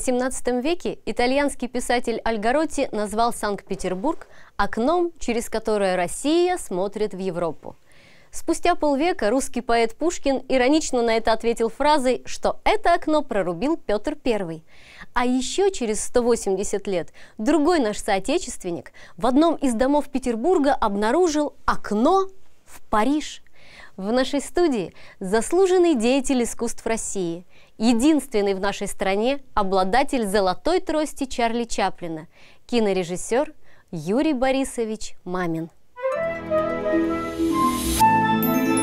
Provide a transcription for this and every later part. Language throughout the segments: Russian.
XVIII веке итальянский писатель Альгаротти назвал Санкт-Петербург окном, через которое Россия смотрит в Европу. Спустя полвека русский поэт Пушкин иронично на это ответил фразой, что это окно прорубил Петр I. А еще через 180 лет другой наш соотечественник в одном из домов Петербурга обнаружил окно в Париж – в нашей студии заслуженный деятель искусств России, единственный в нашей стране обладатель золотой трости Чарли Чаплина, кинорежиссер Юрий Борисович Мамин.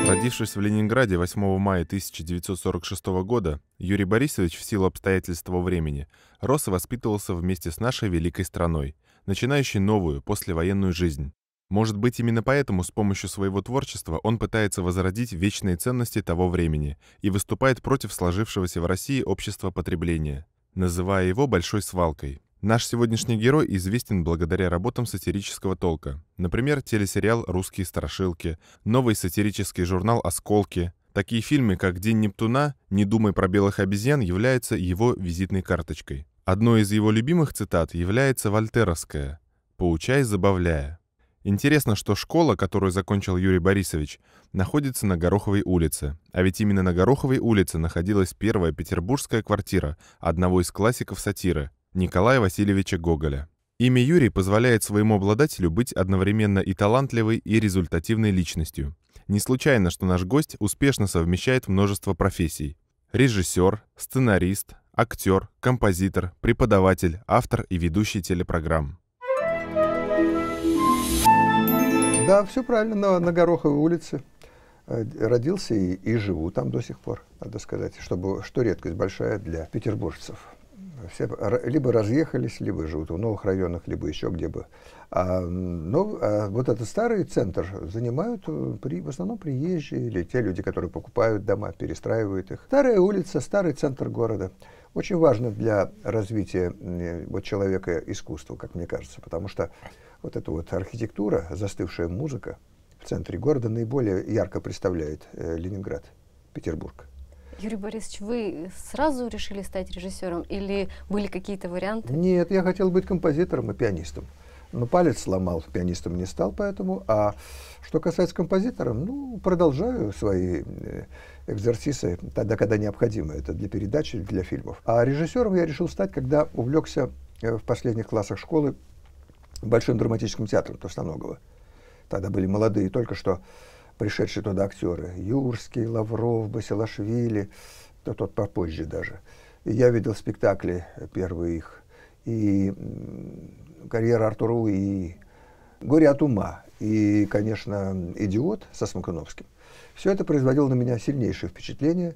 Родившись в Ленинграде 8 мая 1946 года, Юрий Борисович в силу обстоятельств его времени рос и воспитывался вместе с нашей великой страной, начинающей новую послевоенную жизнь. Может быть, именно поэтому с помощью своего творчества он пытается возродить вечные ценности того времени и выступает против сложившегося в России общества потребления, называя его «большой свалкой». Наш сегодняшний герой известен благодаря работам сатирического толка. Например, телесериал «Русские страшилки», новый сатирический журнал «Осколки». Такие фильмы, как «День Нептуна», «Не думай про белых обезьян» являются его визитной карточкой. Одной из его любимых цитат является вольтеровская «Поучай, забавляя». Интересно, что школа, которую закончил Юрий Борисович, находится на Гороховой улице. А ведь именно на Гороховой улице находилась первая петербургская квартира одного из классиков сатиры – Николая Васильевича Гоголя. Имя Юрий позволяет своему обладателю быть одновременно и талантливой, и результативной личностью. Не случайно, что наш гость успешно совмещает множество профессий. Режиссер, сценарист, актер, композитор, преподаватель, автор и ведущий телепрограмм. Да, все правильно, на, на Гороховой улице э, родился и, и живу там до сих пор, надо сказать, чтобы, что редкость большая для петербуржцев. Все либо разъехались, либо живут в новых районах, либо еще где бы. А, но а вот этот старый центр занимают э, при, в основном приезжие или те люди, которые покупают дома, перестраивают их. Старая улица, старый центр города очень важно для развития вот, человека искусства, как мне кажется, потому что вот эта вот архитектура, застывшая музыка в центре города наиболее ярко представляет э, Ленинград, Петербург. Юрий Борисович, вы сразу решили стать режиссером или были какие-то варианты? Нет, я хотел быть композитором и пианистом. Но палец сломал, пианистом не стал, поэтому. А что касается композитором, ну, продолжаю свои э, экзерсисы тогда, когда необходимо. Это для передач для фильмов. А режиссером я решил стать, когда увлекся э, в последних классах школы Большим драматическим театром Товстоногова. Тогда были молодые, только что пришедшие туда актеры. Юрский, Лавров, Басилашвили, то тот попозже даже. И я видел спектакли первые их. И «Карьера Артуру», и «Горе от ума», и, конечно, «Идиот» со Смоктуновским. Все это производило на меня сильнейшее впечатление.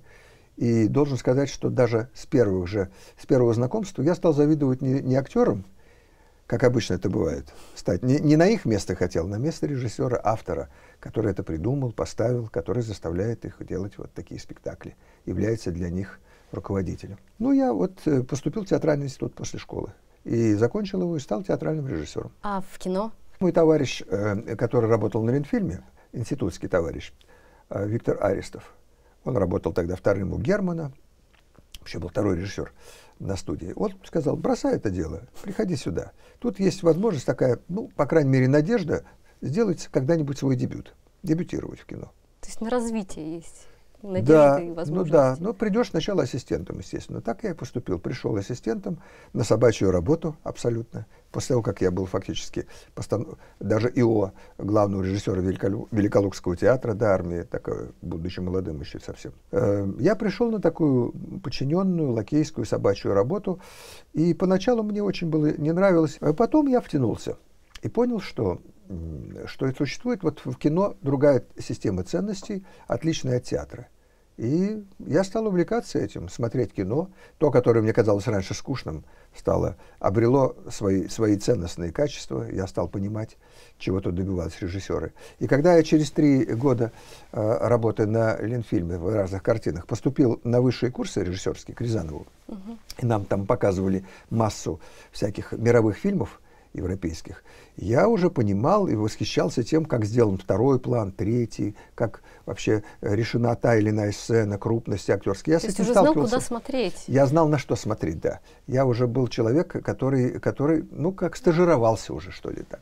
И должен сказать, что даже с, первых же, с первого знакомства я стал завидовать не, не актерам, как обычно это бывает, стать не, не на их место хотел, на место режиссера, автора, который это придумал, поставил, который заставляет их делать вот такие спектакли, является для них руководителем. Ну, я вот э, поступил в театральный институт после школы и закончил его и стал театральным режиссером. А в кино? Мой товарищ, э, который работал на Ленфильме, институтский товарищ, э, Виктор Аристов, он работал тогда вторым у Германа, вообще был второй режиссер на студии. Вот сказал, бросай это дело, приходи сюда. Тут есть возможность такая, ну, по крайней мере, надежда сделать когда-нибудь свой дебют, дебютировать в кино. То есть на развитие есть надежды да, и возможности. Ну да, ну придешь сначала ассистентом, естественно. Так я и поступил. Пришел ассистентом на собачью работу абсолютно. После того, как я был фактически постанов... даже ИО, главного режиссера Великолу... Великолукского театра, да, армии, так э, будучи молодым еще совсем. Эм, я пришел на такую подчиненную лакейскую собачью работу, и поначалу мне очень было не нравилось. А потом я втянулся и понял, что что и существует вот в кино другая система ценностей, отличная от театра. И я стал увлекаться этим, смотреть кино. То, которое мне казалось раньше скучным, стало, обрело свои, свои ценностные качества. Я стал понимать, чего тут добивались режиссеры. И когда я через три года э, работы на Ленфильме в разных картинах поступил на высшие курсы режиссерские к Рязанову, угу. и нам там показывали массу всяких мировых фильмов, европейских, я уже понимал и восхищался тем, как сделан второй план, третий, как вообще решена та или иная сцена, крупность актерские. Я То с этим уже знал, куда смотреть. Я знал, на что смотреть, да. Я уже был человек, который, который ну, как стажировался уже, что ли, так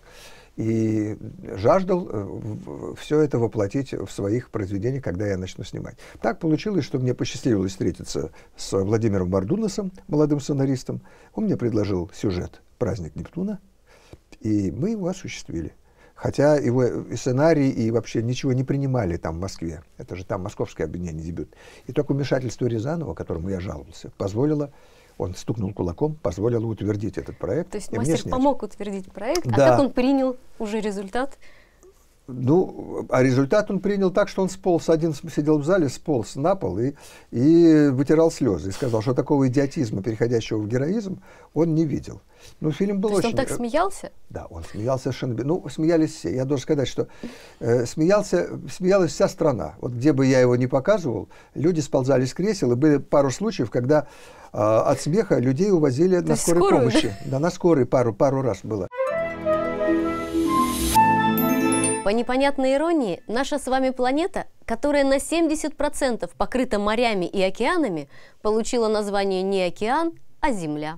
и жаждал э, все это воплотить в своих произведениях, когда я начну снимать. Так получилось, что мне посчастливилось встретиться с Владимиром Бардунасом, молодым сценаристом. Он мне предложил сюжет «Праздник Нептуна», и мы его осуществили. Хотя его и э, сценарий, и вообще ничего не принимали там в Москве. Это же там московское объединение дебют. И только вмешательство Рязанова, которому я жаловался, позволило он стукнул кулаком, позволило утвердить этот проект. То есть мастер помог утвердить проект, а да. а как он принял уже результат? Ну, а результат он принял так, что он сполз, один сидел в зале, сполз на пол и, и вытирал слезы. И сказал, что такого идиотизма, переходящего в героизм, он не видел. Ну, фильм был То очень... он так э, смеялся? Да, он смеялся совершенно... Ну, смеялись все. Я должен сказать, что э, смеялся, смеялась вся страна. Вот где бы я его не показывал, люди сползали с кресел, и были пару случаев, когда э, от смеха людей увозили То на скорой скорую, помощи. да, на скорой пару, пару раз было. По непонятной иронии, наша с вами планета, которая на 70% покрыта морями и океанами, получила название не океан, а Земля.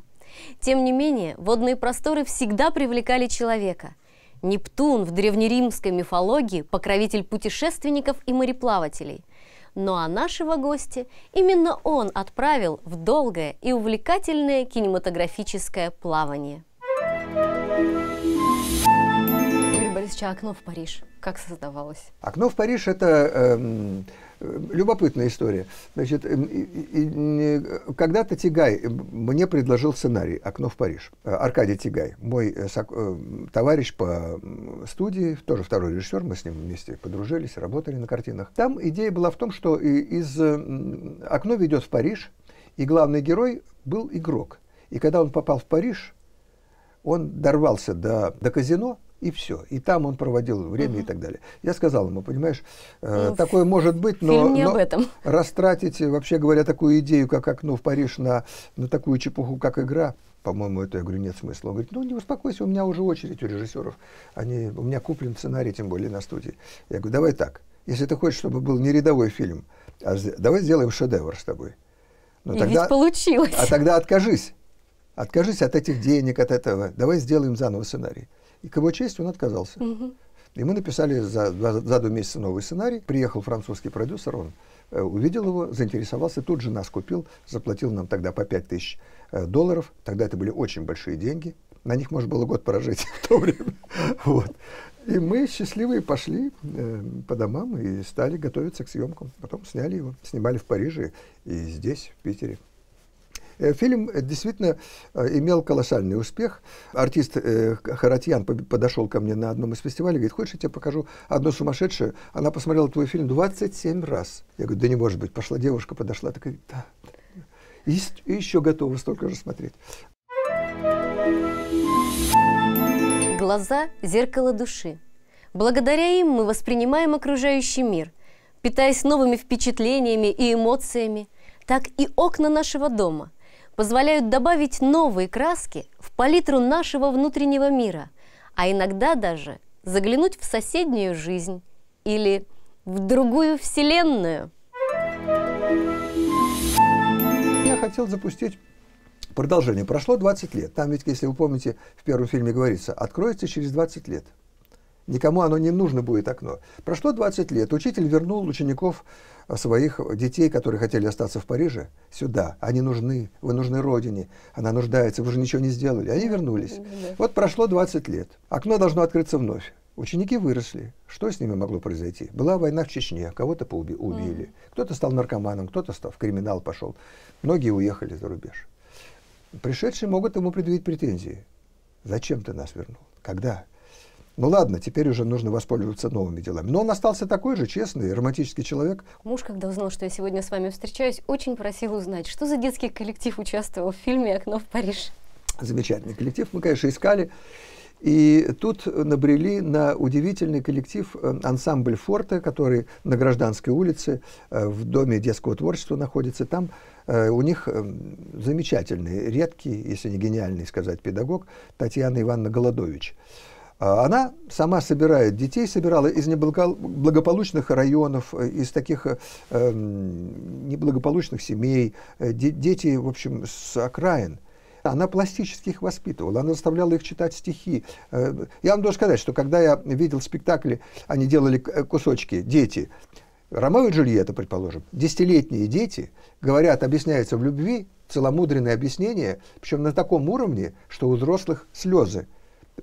Тем не менее, водные просторы всегда привлекали человека. Нептун в древнеримской мифологии – покровитель путешественников и мореплавателей. Ну а нашего гостя именно он отправил в долгое и увлекательное кинематографическое плавание – Борисовича «Окно в Париж» как создавалось? «Окно в Париж» — это эм, э, любопытная история. Значит, э, э, когда-то Тигай э, мне предложил сценарий «Окно в Париж». Э, Аркадий Тигай, мой э, э товарищ по студии, тоже второй режиссер, мы с ним вместе подружились, работали на картинах. Там идея была в том, что из э, «Окно ведет в Париж», и главный герой был игрок. И когда он попал в Париж, он дорвался до, до казино, и все. И там он проводил время угу. и так далее. Я сказал ему, понимаешь, э, ну, такое может быть, но, но об этом. растратить, вообще говоря, такую идею, как окно в Париж, на, на такую чепуху, как игра, по-моему, это, я говорю, нет смысла. Он говорит, ну, не успокойся, у меня уже очередь у режиссеров. Они, у меня куплен сценарий, тем более, на студии. Я говорю, давай так, если ты хочешь, чтобы был не рядовой фильм, а давай сделаем шедевр с тобой. Но ну, и тогда, ведь получилось. А тогда откажись откажись от этих денег, от этого, давай сделаем заново сценарий. И к его чести он отказался. И мы написали за, за, за два месяца новый сценарий. Приехал французский продюсер, он э, увидел его, заинтересовался, тут же нас купил, заплатил нам тогда по 5 тысяч э, долларов. Тогда это были очень большие деньги. На них можно было год прожить в то время. Вот. И мы счастливые пошли э, по домам и стали готовиться к съемкам. Потом сняли его. Снимали в Париже и здесь, в Питере. Э, фильм э, действительно э, имел колоссальный успех. Артист Харатьян подошел ко мне на одном из фестивалей, говорит, хочешь, я тебе покажу одну сумасшедшую? Она посмотрела твой фильм 27 раз. Я говорю, да не может быть. Пошла девушка, подошла, такая, да. И еще готова столько же смотреть. Глаза – зеркало души. Благодаря им мы воспринимаем окружающий мир, питаясь новыми впечатлениями и эмоциями. Так и окна нашего дома – позволяют добавить новые краски в палитру нашего внутреннего мира, а иногда даже заглянуть в соседнюю жизнь или в другую вселенную. Я хотел запустить продолжение. Прошло 20 лет. Там ведь, если вы помните, в первом фильме говорится, откроется через 20 лет. Никому оно не нужно будет окно. Прошло 20 лет. Учитель вернул учеников а, своих детей, которые хотели остаться в Париже, сюда. Они нужны, вы нужны родине, она нуждается, вы же ничего не сделали. Они вернулись. Вот прошло 20 лет. Окно должно открыться вновь. Ученики выросли. Что с ними могло произойти? Была война в Чечне, кого-то поуби- убили, mm. кто-то стал наркоманом, кто-то стал в криминал пошел. Многие уехали за рубеж. Пришедшие могут ему предъявить претензии. Зачем ты нас вернул? Когда? Ну ладно, теперь уже нужно воспользоваться новыми делами. Но он остался такой же честный, романтический человек. Муж, когда узнал, что я сегодня с вами встречаюсь, очень просил узнать, что за детский коллектив участвовал в фильме «Окно в Париж». Замечательный коллектив. Мы, конечно, искали. И тут набрели на удивительный коллектив э, ансамбль «Форте», который на Гражданской улице э, в Доме детского творчества находится. Там э, у них замечательный, редкий, если не гениальный сказать, педагог Татьяна Ивановна Голодович. А она сама собирает детей, собирала из неблагополучных районов, э, из таких э, эм, неблагополучных семей, э, де дети, в общем, с окраин. Она пластически их воспитывала, она заставляла их читать стихи. Э, я вам должен сказать, что когда я видел спектакли, они делали кусочки, дети, Ромео и Джульетта, предположим, десятилетние дети говорят, объясняются в любви, целомудренное объяснение, причем на таком уровне, что у взрослых слезы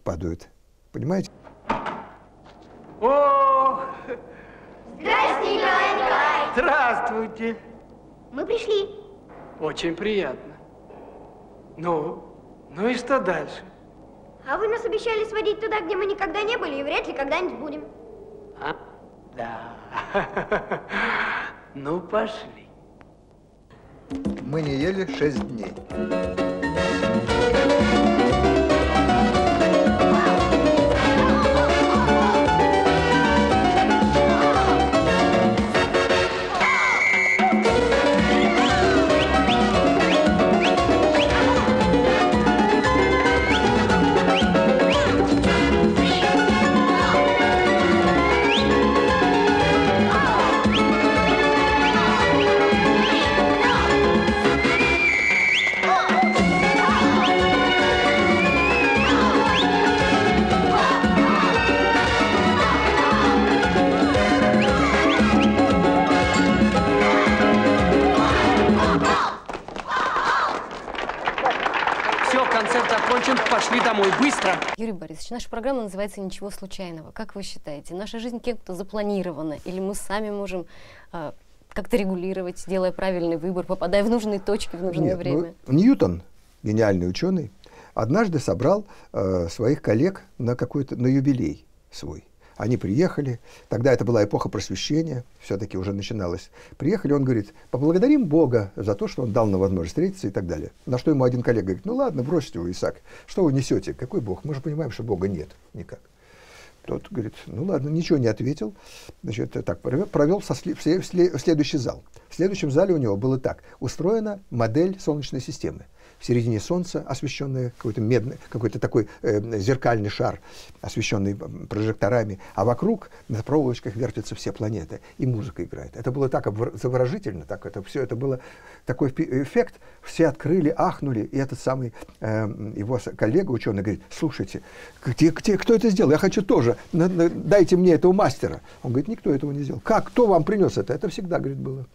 падают Понимаете? О! Здрасте, Николай Николаевич! Здравствуйте! Мы пришли. Очень приятно. Ну, ну и что дальше? А вы нас обещали сводить туда, где мы никогда не были и вряд ли когда-нибудь будем. А? Да. ну, пошли. Мы не ели шесть дней. утро. Юрий Борисович, наша программа называется «Ничего случайного». Как вы считаете, наша жизнь кем-то запланирована? Или мы сами можем э, как-то регулировать, делая правильный выбор, попадая в нужные точки в нужное Нет, ну, время? Ну, Ньютон, гениальный ученый, однажды собрал э, своих коллег на какой-то на юбилей свой. Они приехали, тогда это была эпоха просвещения, все-таки уже начиналось. Приехали, он говорит, поблагодарим Бога за то, что он дал нам возможность встретиться и так далее. На что ему один коллега говорит, ну ладно, бросьте его, Исаак, что вы несете, какой Бог? Мы же понимаем, что Бога нет никак. Тот говорит, ну ладно, ничего не ответил. Значит, так, провел со сли, в, след, в следующий зал. В следующем зале у него было так. Устроена модель Солнечной системы в середине Солнца, освещенное какой-то медный, какой-то такой э, зеркальный шар, освещенный прожекторами, а вокруг на проволочках вертятся все планеты, и музыка играет. Это было так заворожительно, так это все это было такой эффект. Все открыли, ахнули, и этот самый э, его коллега, ученый, говорит, слушайте, где, где, кто это сделал? Я хочу тоже, на, на, дайте мне этого мастера. Он говорит, никто этого не сделал. Как, кто вам принес это? Это всегда, говорит, было.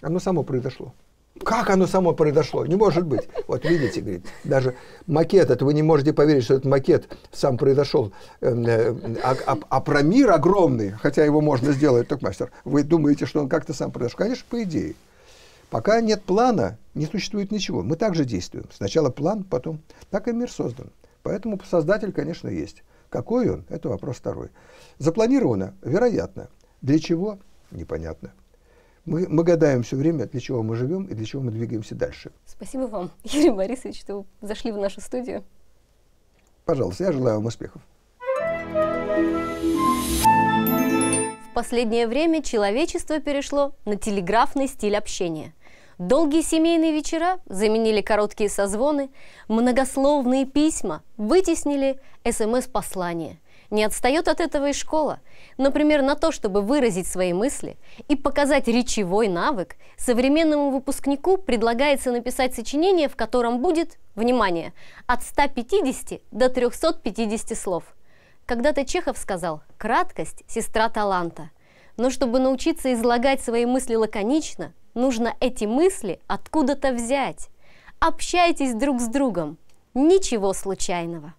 Оно само произошло. Как оно само произошло? Не может быть. Вот видите, говорит, даже макет, это вы не можете поверить, что этот макет сам произошел. Эм, э, а, а, а про мир огромный, хотя его можно сделать, Так, мастер, вы думаете, что он как-то сам произошел? Конечно, по идее. Пока нет плана, не существует ничего. Мы также действуем. Сначала план, потом так и мир создан. Поэтому создатель, конечно, есть. Какой он? Это вопрос второй. Запланировано? Вероятно. Для чего? Непонятно. Мы, мы гадаем все время, для чего мы живем и для чего мы двигаемся дальше. Спасибо вам, Юрий Борисович, что вы зашли в нашу студию. Пожалуйста, я желаю вам успехов. В последнее время человечество перешло на телеграфный стиль общения. Долгие семейные вечера заменили короткие созвоны, многословные письма вытеснили СМС-послания – не отстает от этого и школа. Например, на то, чтобы выразить свои мысли и показать речевой навык, современному выпускнику предлагается написать сочинение, в котором будет, внимание, от 150 до 350 слов. Когда-то Чехов сказал «краткость – сестра таланта». Но чтобы научиться излагать свои мысли лаконично, нужно эти мысли откуда-то взять. Общайтесь друг с другом. Ничего случайного.